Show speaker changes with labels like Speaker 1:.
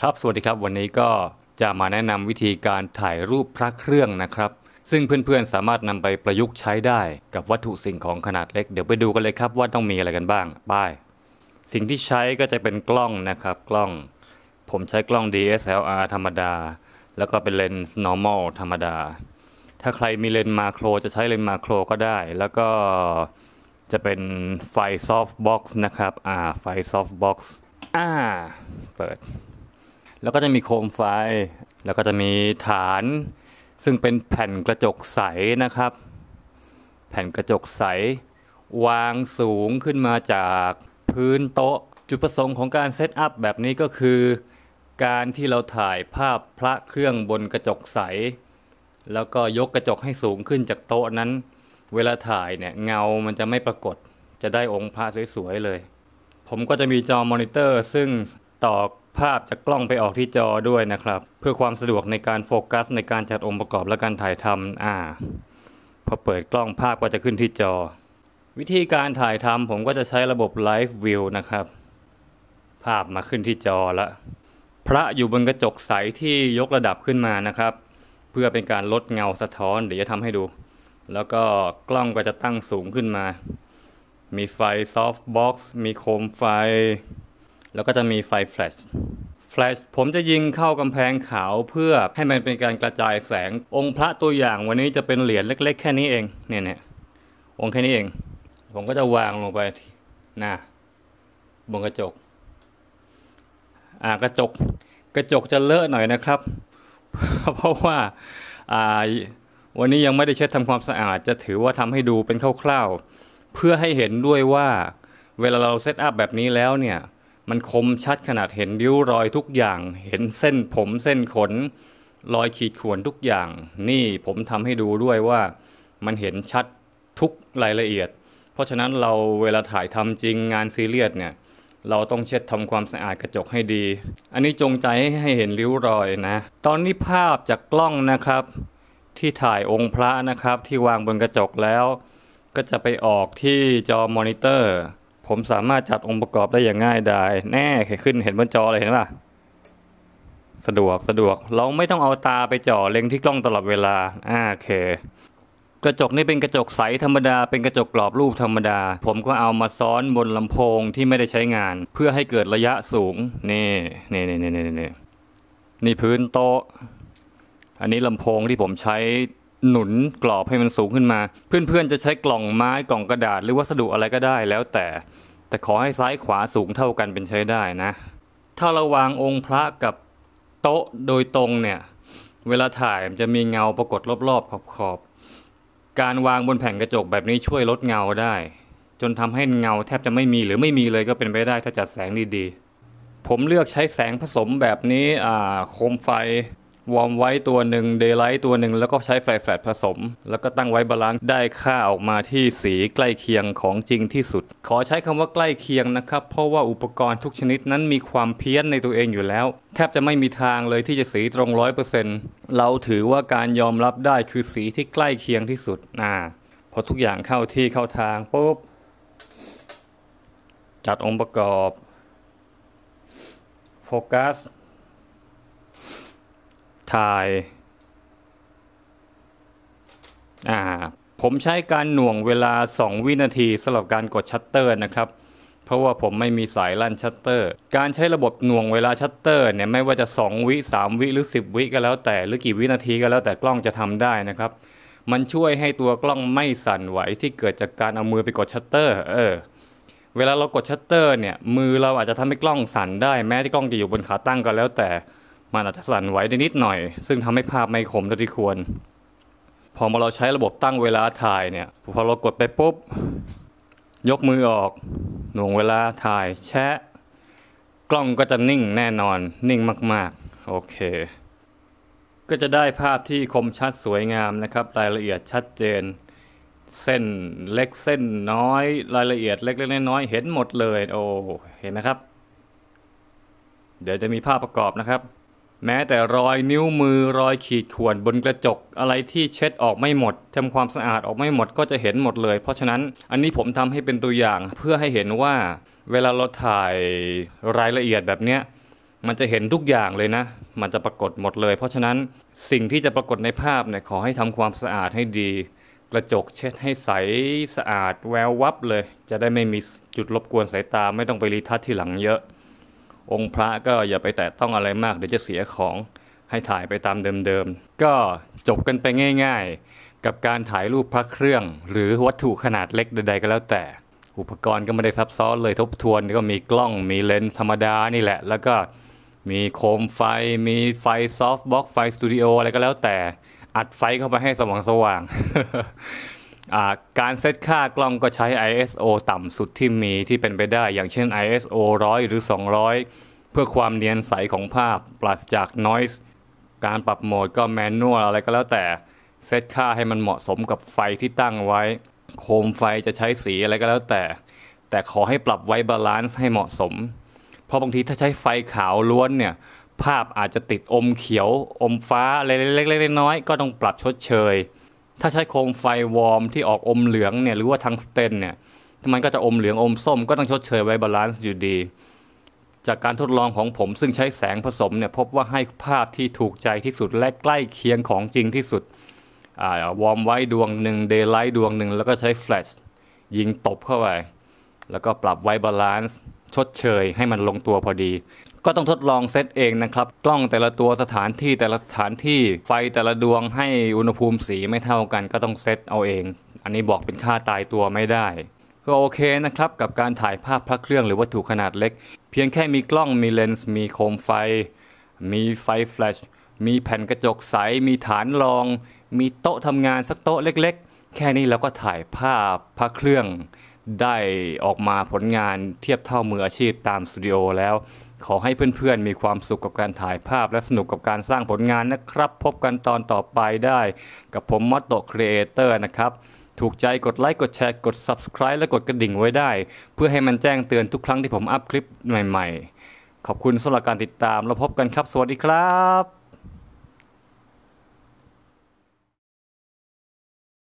Speaker 1: ครับสวัสดีครับ วันนี้ก็จะมาแนะนำวิธีการถ่ายรูปพระเครื่องนะครับ ซึ่งเพื่อนๆสามารถนำไปประยุกต์ใช้ได้ กับวัตถุสิ่งของขนาดเล็กเดี๋ยวไปดูกันเลยครับว่าต้องมีอะไรกันบ้างป้ายสิ่งที่ใช้ก็จะเป็นกล้องนะครับกล้อง ผมใช้กล้อง DSLR ธรรมดา แล้วก็เป็นเลนส์ normal ธรรมดา ถ้าใครมีเลนส์มาโคร จะใช้เลนส์มาโคร ก็ได้ แล้วก็จะเป็นไฟ softbox นะครับอ่าไฟ softbox อ่าเปิดแล้วก็จะมีโคมไฟ แล้วก็จะมีฐาน ซึ่งเป็นแผ่นกระจกใสนะครับ แผ่นกระจกใส วางสูงขึ้นมาจากพื้นโต๊ะจุดประสงค์ของการเซตอัพแบบนี้ก็คือการที่เราถ่ายภาพพระเครื่องบนกระจกใส แล้วก็ยกกระจกให้สูงขึ้นจากโต๊ะนั้น เวลาถ่ายเนี่ยเงามันจะไม่ปรากฏจะได้องค์พระสวยๆเลย ผมก็จะมีจอมอนิเตอร์ ซึ่งต่อภาพจากกล้องไปออกที่จอด้วยนะครับ เพื่อความสะดวกในการโฟกัส ในการจัดองค์ประกอบและการถ่ายทำอ่าพอเปิดกล้องภาพก็จะขึ้นที่จอ วิธีการถ่ายทำผมก็จะใช้ระบบ Live View นะครับ ภาพมาขึ้นที่จอละพระอยู่บนกระจกใสที่ยกระดับขึ้นมานะครับ เพื่อเป็นการลดเงาสะท้อนเดี๋ยวจะทำให้ดู แล้วก็กล้องก็จะตั้งสูงขึ้นมา มีไฟซอฟต์บ็อกซ์มีโคมไฟแล้วก็จะมีไฟแฟลช แฟลช ผมจะยิงเข้ากำแพงขาวเพื่อให้มันเป็นการกระจายแสงองค์พระตัวอย่างวันนี้จะเป็นเหรียญเล็ก ๆ แค่นี้เอง เนี่ยเนี่ยองค์แค่นี้เอง ผมก็จะวางลงไปนะบนกระจกอ่ากระจก กระจกจะเลอะหน่อยนะครับ เพราะว่าอ่าวันนี้ยังไม่ได้เช็ดทำความสะอาด จะถือว่าทำให้ดูเป็นคร่าวๆ เพื่อให้เห็นด้วยว่าเวลาเราเซตอัพแบบนี้แล้วเนี่ยมันคมชัดขนาดเห็นริ้วรอยทุกอย่าง เห็นเส้นผมเส้นขน รอยขีดข่วนทุกอย่าง นี่ผมทำให้ดูด้วยว่ามันเห็นชัดทุกรายละเอียด เพราะฉะนั้นเราเวลาถ่ายทำจริงงานซีเรียสเนี่ย เราต้องเช็ดทำความสะอาดกระจกให้ดี อันนี้จงใจให้เห็นริ้วรอยนะ ตอนนี้ภาพจากกล้องนะครับที่ถ่ายองค์พระนะครับ ที่วางบนกระจกแล้ว ก็จะไปออกที่จอมอนิเตอร์ผมสามารถจัดองค์ประกอบได้อย่างง่ายดายแน่ขึ้นเห็นบนจอเลยเห็นป่ะสะดวกสะดวก เราไม่ต้องเอาตาไปจ่อเล็งที่กล้องตลอดเวลาอ่าโอเค กระจกนี่เป็นกระจกใสธรรมดาเป็นกระจกกรอบรูปธรรมดา ผมก็เอามาซ้อนบนลำโพงที่ไม่ได้ใช้งาน เพื่อให้เกิดระยะสูง นี่นี่นี่นี่นี่นี่นี่พื้นโต๊ะ อันนี้ลำโพงที่ผมใช้หนุนกรอบให้มันสูงขึ้นมา เพื่อนๆ จะใช้กล่องไม้กล่องกระดาษ หรือวัสดุอะไรก็ได้แล้วแต่แต่ขอให้ซ้ายขวาสูงเท่ากันเป็นใช้ได้นะ ถ้าเราวางองค์พระกับโต๊ะโดยตรงเนี่ย เวลาถ่ายมันจะมีเงาปรากฏรอบๆ ขอบๆการวางบนแผ่นกระจกแบบนี้ช่วยลดเงาได้ จนทำให้เงาแทบจะไม่มีหรือไม่มีเลยก็เป็นไปได้ถ้าจัดแสงดีๆ ผมเลือกใช้แสงผสมแบบนี้โคมไฟวอร์มไว้ตัวหนึ่งเดย์ไลท์ตัวหนึ่งแล้วก็ใช้ไฟแฟลชผสม แล้วก็ตั้งไว้บาลานซ์ได้ค่าออกมาที่สีใกล้เคียงของจริงที่สุด ขอใช้คำว่าใกล้เคียงนะครับ เพราะว่าอุปกรณ์ทุกชนิดนั้นมีความเพี้ยนในตัวเองอยู่แล้ว แทบจะไม่มีทางเลยที่จะสีตรงร้อยเปอร์เซ็นต์เราถือว่าการยอมรับได้คือสีที่ใกล้เคียงที่สุดอ่าพอทุกอย่างเข้าที่เข้าทางปุ๊บจัดองค์ประกอบโฟกัสชายอ่า ผมใช้การหน่วงเวลา 2 วินาทีสำหรับการกดชัตเตอร์นะครับ เพราะว่าผมไม่มีสายลั่นชัตเตอร์ การใช้ระบบหน่วงเวลาชัตเตอร์ เนี่ยไม่ว่าจะ 2 วิ3วิหรือ10วิก็แล้วแต่ หรือกี่วินาทีก็แล้วแต่กล้องจะทำได้นะครับ มันช่วยให้ตัวกล้องไม่สั่นไหวที่เกิดจากการเอามือไปกดชัตเตอร์ เออ เวลาเรากดชัตเตอร์เนี่ย มือเราอาจจะทำให้กล้องสั่นได้แม้ที่กล้องจะอยู่บนขาตั้งก็แล้วแต่มันอาจจะสั่นไหวได้นิดหน่อย ซึ่งทำให้ภาพไม่คมเท่าที่ควรพอมาเราใช้ระบบตั้งเวลาถ่ายเนี่ย พอเรากดไปปุ๊บ ยกมือออก หน่วงเวลาถ่าย แชะ กล้องก็จะนิ่งแน่นอน นิ่งมากๆโอเค ก็จะได้ภาพที่คมชัดสวยงามนะครับ รายละเอียดชัดเจน เส้น เล็กเส้นน้อย รายละเอียด เล็กๆน้อยๆเห็นหมดเลย โอ้เห็นไหมครับ เดี๋ยวจะมีภาพประกอบนะครับแม้แต่รอยนิ้วมือรอยขีดข่วนบนกระจกอะไรที่เช็ดออกไม่หมดทำความสะอาดออกไม่หมดก็จะเห็นหมดเลย เพราะฉะนั้นอันนี้ผมทำให้เป็นตัวอย่างเพื่อให้เห็นว่าเวลาเราถ่ายรายละเอียดแบบเนี้ยมันจะเห็นทุกอย่างเลยนะ มันจะปรากฏหมดเลย เพราะฉะนั้นสิ่งที่จะปรากฏในภาพเนี่ยขอให้ทำความสะอาดให้ดี กระจกเช็ดให้ใสสะอาด แวววับเลย จะได้ไม่มีจุดรบกวนสายตาไม่ต้องไปรีทัชที่หลังเยอะองค์พระก็อย่าไปแตะต้องอะไรมากเดี๋ยวจะเสียของให้ถ่ายไปตามเดิมๆก็จบกันไปง่ายๆ กับการถ่ายรูปพระเครื่อง หรือวัตถุขนาดเล็กใดๆ ก็แล้วแต่ อุปกรณ์ก็ไม่ได้ซับซ้อนเลยทบทวนก็มีกล้องมีเลนส์ธรรมดานี่แหละ แล้วก็มีโคมไฟมีไฟซอฟต์บ็อกไฟสตูดิโออะไรก็แล้วแต่อัดไฟเข้าไปให้สว่างสว่างการเซตค่ากล้องก็ใช้ ISO ต่ำสุดที่มีที่เป็นไปได้ อย่างเช่น ISO 100 หรือ 200 เพื่อความเนียนใสของภาพปราศจาก noise การปรับโหมดก็แมนนวลอะไรก็แล้วแต่เซตค่าให้มันเหมาะสมกับไฟที่ตั้งไว้ โคมไฟจะใช้สีอะไรก็แล้วแต่ แต่ขอให้ปรับไว้บาลานซ์ให้เหมาะสม เพราะบางทีถ้าใช้ไฟขาวล้วนเนี่ย ภาพอาจจะติดอมเขียวอมฟ้าอะไรเล็กๆน้อยๆก็ต้องปรับชดเชยถ้าใช้โคมไฟวอร์มที่ออกอมเหลืองเนี่ยหรือว่าทางสเตนเนี่ย มันก็จะอมเหลืองอมส้มก็ต้องชดเชยไว้บาลานซ์อยู่ดี จากการทดลองของผมซึ่งใช้แสงผสมเนี่ยพบว่าให้ภาพที่ถูกใจที่สุดและใกล้เคียงของจริงที่สุดวอร์มไว้ดวงหนึ่งเดย์ไลท์ดวงหนึ่งแล้วก็ใช้แฟลชยิงตบเข้าไปแล้วก็ปรับไว้บาลานซ์ชดเชย ให้มันลงตัวพอดีก็ต้องทดลองเซตเองนะครับกล้องแต่ละตัวสถานที่แต่ละสถานที่ไฟแต่ละดวงให้อุณหภูมิสีไม่เท่ากัน ก็ต้องเซตเอาเอง อันนี้บอกเป็นค่าตายตัวไม่ได้ก็โอเคนะครับกับการถ่ายภาพพระเครื่องหรือวัตถุขนาดเล็ก เพียงแค่มีกล้องมีเลนส์ มีโคมไฟ มีไฟแฟลชมีแผ่นกระจกใส มีฐานรอง มีโต๊ะทำงานสักโต๊ะเล็กๆ แค่นี้เราก็ถ่ายภาพพระเครื่องได้ออกมาผลงานเทียบเท่ามืออาชีพตามสตูดิโอแล้วขอให้เพื่อนๆมีความสุขกับการถ่ายภาพและสนุกกับการสร้างผลงานนะครับ พบกันตอนต่อไปได้ กับผมมอตโตครีเอเตอร์นะครับ ถูกใจกดไลค์ กดแชร์กด Subscribe และกดกระดิ่งไว้ได้ เพื่อให้มันแจ้งเตือนทุกครั้งที่ผมอัพคลิปใหม่ๆ ขอบคุณสำหรับการติดตามแล้วพบกันครับสวัสดีครับ